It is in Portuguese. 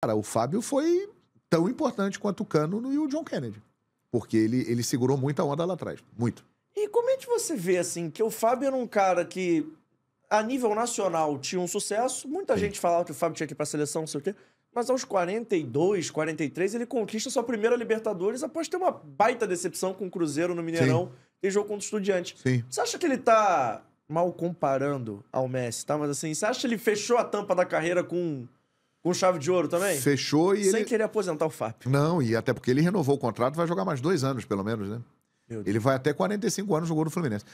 Cara, o Fábio foi tão importante quanto o Cano e o John Kennedy. Porque ele, ele segurou muita onda lá atrás. Muito. E como é que você vê, assim, que o Fábio era um cara que, a nível nacional, tinha um sucesso. Muita Sim. gente falava que o Fábio tinha que ir pra seleção, não sei o quê. Mas aos 42, 43, ele conquista sua primeira Libertadores após ter uma baita decepção com o Cruzeiro no Mineirão Sim. e jogou contra o Estudiante. Sim. Você acha que ele tá mal comparando ao Messi, tá? Mas assim, você acha que ele fechou a tampa da carreira com com chave de ouro também? Fechou e Sem ele... Sem querer aposentar o FAP. Não, e até porque ele renovou o contrato, vai jogar mais dois anos, pelo menos, né? Ele vai até 45 anos jogou no Fluminense.